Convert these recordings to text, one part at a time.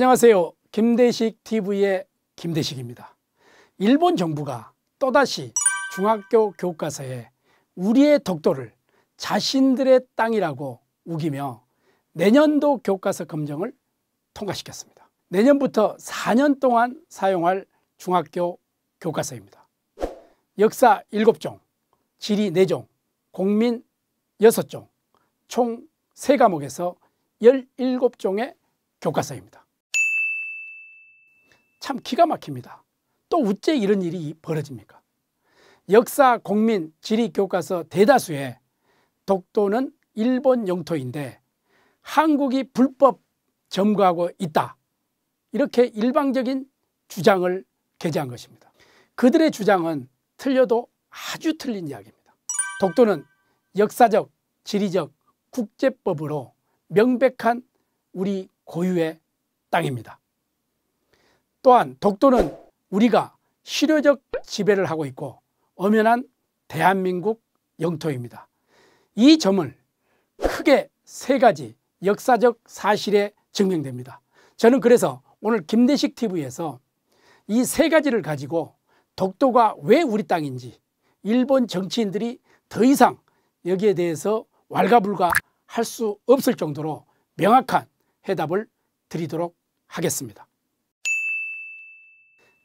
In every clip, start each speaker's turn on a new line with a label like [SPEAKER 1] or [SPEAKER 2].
[SPEAKER 1] 안녕하세요. 김대식 TV의 김대식입니다. 일본 정부가 또다시 중학교 교과서에 우리의 독도를 자신들의 땅이라고 우기며 내년도 교과서 검정을 통과시켰습니다. 내년부터 4년 동안 사용할 중학교 교과서입니다. 역사 7종, 지리 4종, 공민 6종, 총 3과목에서 17종의 교과서입니다. 참 기가 막힙니다. 또 어째 이런 일이 벌어집니까? 역사, 공민, 지리 교과서 대다수의 독도는 일본 영토인데 한국이 불법 점거하고 있다. 이렇게 일방적인 주장을 게재한 것입니다. 그들의 주장은 틀려도 아주 틀린 이야기입니다. 독도는 역사적, 지리적, 국제법으로 명백한 우리 고유의 땅입니다. 또한 독도는 우리가 실효적 지배를 하고 있고 엄연한 대한민국 영토입니다. 이 점을 크게 세 가지 역사적 사실에 증명됩니다. 저는 그래서 오늘 김대식 TV에서 이 세 가지를 가지고 독도가 왜 우리 땅인지 일본 정치인들이 더 이상 여기에 대해서 왈가불가 할 수 없을 정도로 명확한 해답을 드리도록 하겠습니다.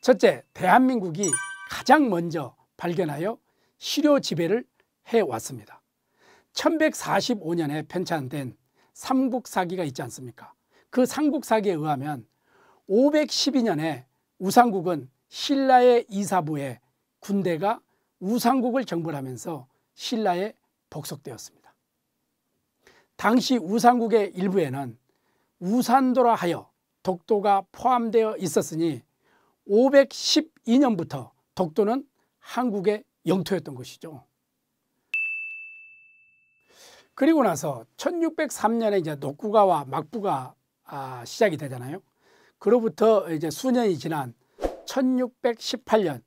[SPEAKER 1] 첫째, 대한민국이 가장 먼저 발견하여 시료 지배를 해왔습니다. 1145년에 편찬된 삼국사기가 있지 않습니까? 그 삼국사기에 의하면 512년에 우상국은 신라의 이사부에 군대가 우상국을 정벌하면서 신라에 복속되었습니다. 당시 우상국의 일부에는 우산도라 하여 독도가 포함되어 있었으니 512년부터 독도는 한국의 영토였던 것이죠. 그리고 나서 1603년에 이제 녹구가와 막부가 아, 시작이 되잖아요. 그로부터 이제 수년이 지난 1618년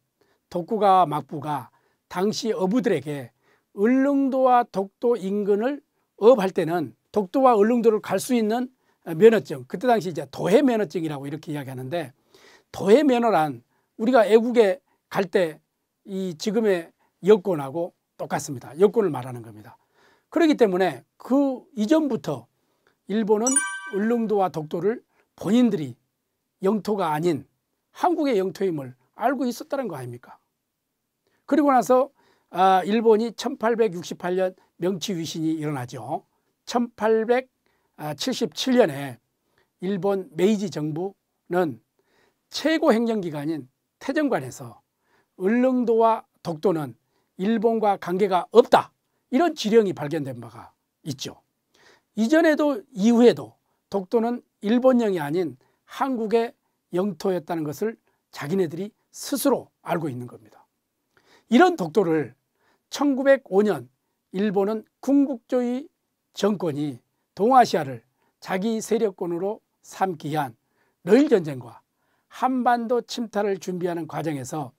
[SPEAKER 1] 독구가와 막부가 당시 어부들에게 을릉도와 독도 인근을 업할 때는 독도와 을릉도를 갈 수 있는 면허증 그때 당시 이제 도해 면허증이라고 이렇게 이야기하는데 더해 면허란 우리가 애국에 갈 때 이 지금의 여권하고 똑같습니다. 여권을 말하는 겁니다. 그렇기 때문에 그 이전부터 일본은 울릉도와 독도를 본인들이 영토가 아닌 한국의 영토임을 알고 있었다는 거 아닙니까? 그리고 나서 아, 일본이 1868년 명치위신이 일어나죠. 1877년에 일본 메이지 정부는 최고 행정기관인 태정관에서 을릉도와 독도는 일본과 관계가 없다 이런 지령이 발견된 바가 있죠. 이전에도 이후에도 독도는 일본령이 아닌 한국의 영토였다는 것을 자기네들이 스스로 알고 있는 겁니다. 이런 독도를 1905년 일본은 궁극주의 정권이 동아시아를 자기 세력권으로 삼기 위한 러일전쟁과 한반도 침탈을 준비하는 과정에서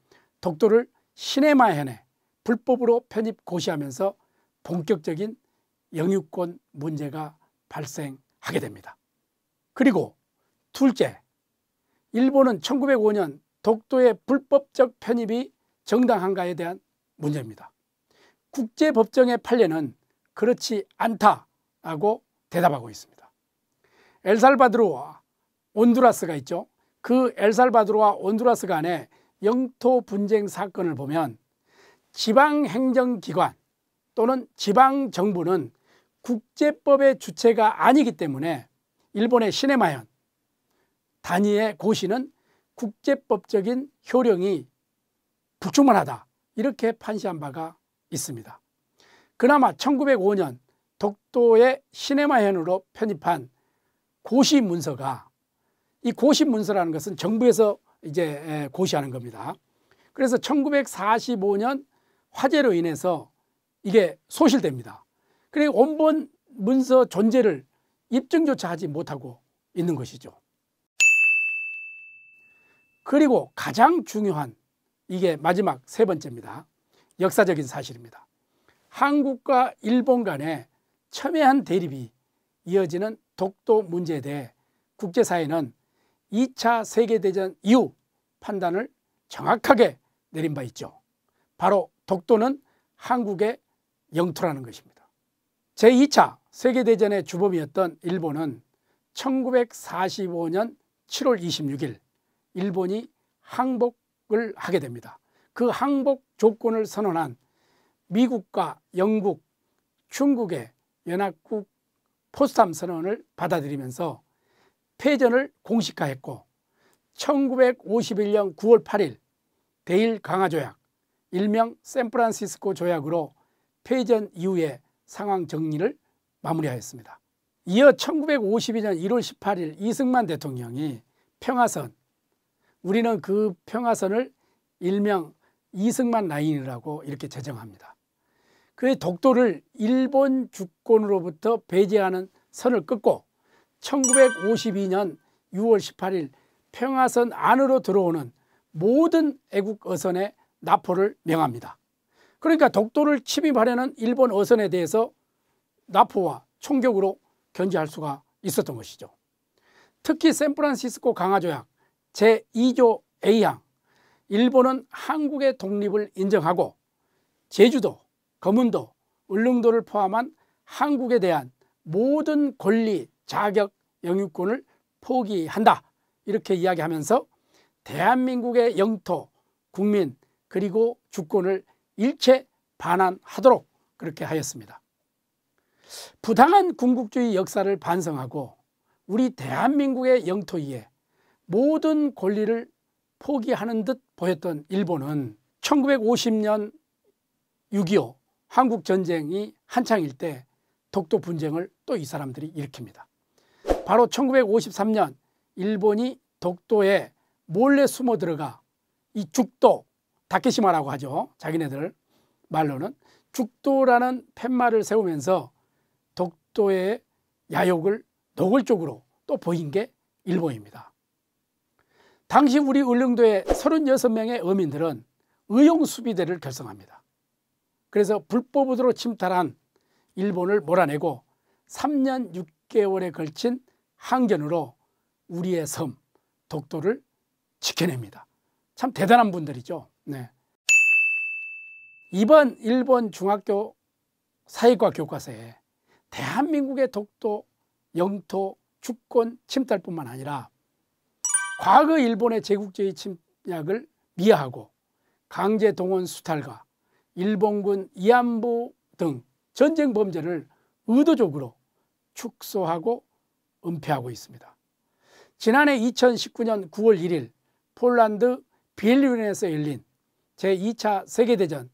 [SPEAKER 1] 독도를 시네마현에 불법으로 편입 고시하면서 본격적인 영유권 문제가 발생하게 됩니다. 그리고 둘째, 일본은 1905년 독도의 불법적 편입이 정당한가에 대한 문제입니다. 국제법정의 판례는 그렇지 않다라고 대답하고 있습니다. 엘살바드로와 온두라스가 있죠. 그 엘살바도르와 온두라스 간의 영토 분쟁 사건을 보면 지방 행정기관 또는 지방 정부는 국제법의 주체가 아니기 때문에 일본의 시네마현 단위의 고시는 국제법적인 효력이 북충만하다 이렇게 판시한 바가 있습니다. 그나마 1905년 독도의 시네마현으로 편입한 고시 문서가 이 고시문서라는 것은 정부에서 이제 고시하는 겁니다. 그래서 1945년 화재로 인해서 이게 소실됩니다. 그리고 원본 문서 존재를 입증조차 하지 못하고 있는 것이죠. 그리고 가장 중요한 이게 마지막 세 번째입니다. 역사적인 사실입니다. 한국과 일본 간의 첨예한 대립이 이어지는 독도 문제에 대해 국제사회는 2차 세계대전 이후 판단을 정확하게 내린 바 있죠. 바로 독도는 한국의 영토라는 것입니다. 제2차 세계대전의 주범이었던 일본은 1945년 7월 26일 일본이 항복을 하게 됩니다. 그 항복 조건을 선언한 미국과 영국, 중국의 연합국 포스담 선언을 받아들이면서 패전을 공식화했고 1951년 9월 8일 대일 강화조약 일명 샌프란시스코 조약으로 패전 이후의 상황 정리를 마무리하였습니다. 이어 1952년 1월 18일 이승만 대통령이 평화선 우리는 그 평화선을 일명 이승만 라인이라고 이렇게 제정합니다. 그의 독도를 일본 주권으로부터 배제하는 선을 끊고 1952년 6월 18일 평화선 안으로 들어오는 모든 애국 어선의 나포를 명합니다. 그러니까 독도를 침입하려는 일본 어선에 대해서 나포와 총격으로 견제할 수가 있었던 것이죠. 특히 샌프란시스코 강화조약 제2조 A항 일본은 한국의 독립을 인정하고 제주도, 검은도, 울릉도를 포함한 한국에 대한 모든 권리, 자격 영유권을 포기한다 이렇게 이야기하면서 대한민국의 영토, 국민 그리고 주권을 일체 반환하도록 그렇게 하였습니다. 부당한 군국주의 역사를 반성하고 우리 대한민국의 영토 위에 모든 권리를 포기하는 듯 보였던 일본은 1950년 6.25 한국전쟁이 한창일 때 독도 분쟁을 또 이 사람들이 일으킵니다. 바로 1953년 일본이 독도에 몰래 숨어 들어가 이 죽도 다케시마라고 하죠. 자기네들 말로는 죽도라는 팻말을 세우면서 독도의 야욕을 노골적으로 또 보인 게 일본입니다. 당시 우리 을릉도의 36명의 어민들은 의용수비대를 결성합니다. 그래서 불법으로 침탈한 일본을 몰아내고 3년 6개월에 걸친 항견으로 우리의 섬 독도를 지켜냅니다. 참 대단한 분들이죠. 네. 이번 일본 중학교 사회과 교과서에 대한민국의 독도, 영토, 주권 침탈뿐만 아니라 과거 일본의 제국주의 침략을 미화하고 강제 동원 수탈과 일본군 이안부 등 전쟁 범죄를 의도적으로 축소하고 은폐하고 있습니다. 지난해 2019년 9월 1일 폴란드 빌리운에서 열린 제2차 세계대전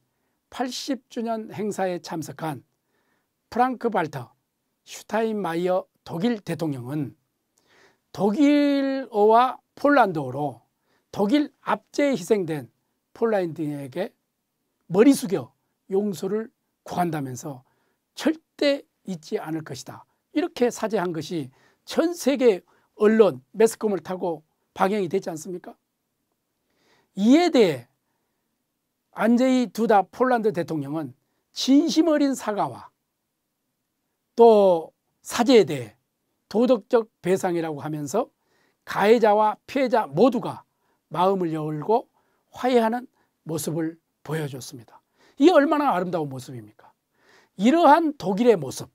[SPEAKER 1] 80주년 행사에 참석한 프랑크 발터 슈타인마이어 독일 대통령은 독일어와 폴란드어로 독일 압제에 희생된 폴란드인에게 머리 숙여 용서를 구한다면서 절대 잊지 않을 것이다. 이렇게 사죄한 것이 전 세계 언론, 매스컴을 타고 방영이 되지 않습니까? 이에 대해 안제이 두다 폴란드 대통령은 진심 어린 사과와 또 사죄에 대해 도덕적 배상이라고 하면서 가해자와 피해자 모두가 마음을 열고 화해하는 모습을 보여줬습니다. 이 얼마나 아름다운 모습입니까? 이러한 독일의 모습,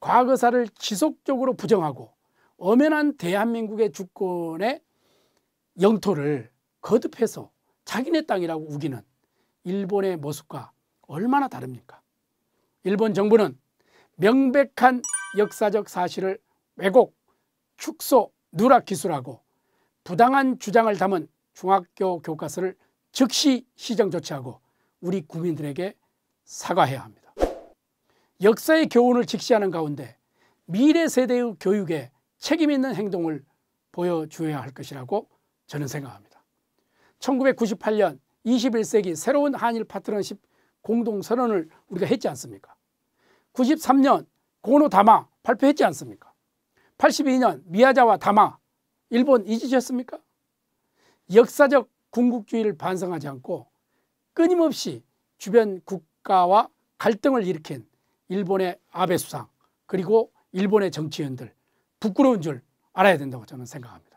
[SPEAKER 1] 과거사를 지속적으로 부정하고 엄연한 대한민국의 주권의 영토를 거듭해서 자기네 땅이라고 우기는 일본의 모습과 얼마나 다릅니까? 일본 정부는 명백한 역사적 사실을 왜곡, 축소, 누락 기술하고 부당한 주장을 담은 중학교 교과서를 즉시 시정 조치하고 우리 국민들에게 사과해야 합니다. 역사의 교훈을 직시하는 가운데 미래 세대의 교육에 책임 있는 행동을 보여주어야 할 것이라고 저는 생각합니다. 1998년 21세기 새로운 한일 파트너십 공동선언을 우리가 했지 않습니까? 93년 고노 다마 발표했지 않습니까? 82년 미야자와 다마 일본 잊으셨습니까? 역사적 군국주의를 반성하지 않고 끊임없이 주변 국가와 갈등을 일으킨 일본의 아베 수상 그리고 일본의 정치인들 부끄러운 줄 알아야 된다고 저는 생각합니다.